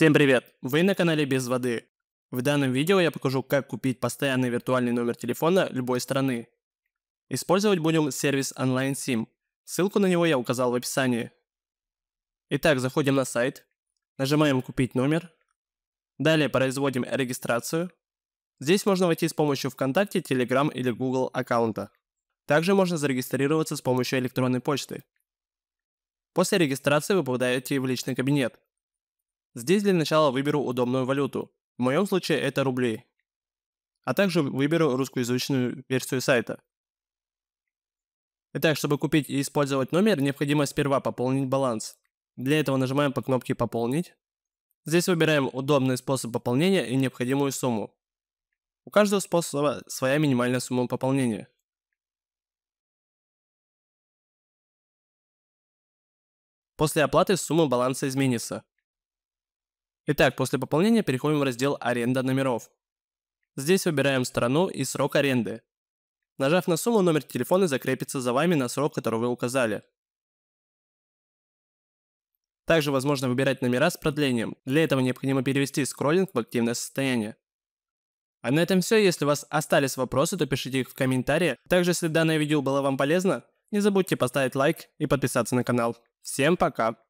Всем привет! Вы на канале Без воды. В данном видео я покажу, как купить постоянный виртуальный номер телефона любой страны. Использовать будем сервис Online SIM. Ссылку на него я указал в описании. Итак, заходим на сайт, нажимаем «Купить номер», далее производим регистрацию. Здесь можно войти с помощью ВКонтакте, Telegram или Google аккаунта. Также можно зарегистрироваться с помощью электронной почты. После регистрации вы попадаете в личный кабинет. Здесь для начала выберу удобную валюту. В моем случае это рубли. А также выберу русскоязычную версию сайта. Итак, чтобы купить и использовать номер, необходимо сперва пополнить баланс. Для этого нажимаем по кнопке «Пополнить». Здесь выбираем удобный способ пополнения и необходимую сумму. У каждого способа своя минимальная сумма пополнения. После оплаты сумма баланса изменится. Итак, после пополнения переходим в раздел «Аренда номеров». Здесь выбираем страну и срок аренды. Нажав на сумму, номер телефона закрепится за вами на срок, который вы указали. Также возможно выбирать номера с продлением. Для этого необходимо перевести скроллинг в активное состояние. А на этом все. Если у вас остались вопросы, то пишите их в комментарии. Также, если данное видео было вам полезно, не забудьте поставить лайк и подписаться на канал. Всем пока!